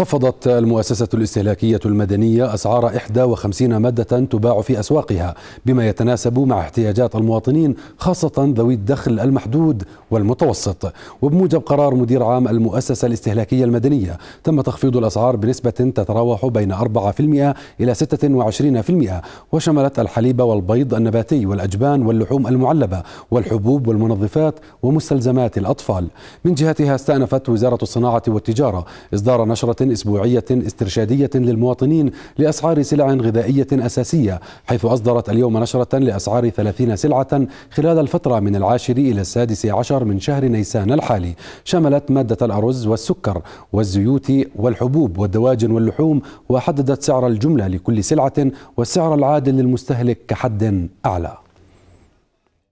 خفضت المؤسسة الاستهلاكية المدنية أسعار 51 مادة تباع في أسواقها بما يتناسب مع احتياجات المواطنين خاصة ذوي الدخل المحدود والمتوسط وبموجب قرار مدير عام المؤسسة الاستهلاكية المدنية تم تخفيض الأسعار بنسبة تتراوح بين 4% إلى 26% وشملت الحليب والبيض النباتي والأجبان واللحوم المعلبة والحبوب والمنظفات ومستلزمات الأطفال من جهتها استأنفت وزارة الصناعة والتجارة إصدار نشرة أسبوعية استرشادية للمواطنين لأسعار سلع غذائية أساسية حيث أصدرت اليوم نشرة لأسعار 30 سلعة خلال الفترة من العاشر إلى السادس عشر من شهر نيسان الحالي شملت مادة الأرز والسكر والزيوت والحبوب والدواجن واللحوم وحددت سعر الجملة لكل سلعة والسعر العادل للمستهلك كحد أعلى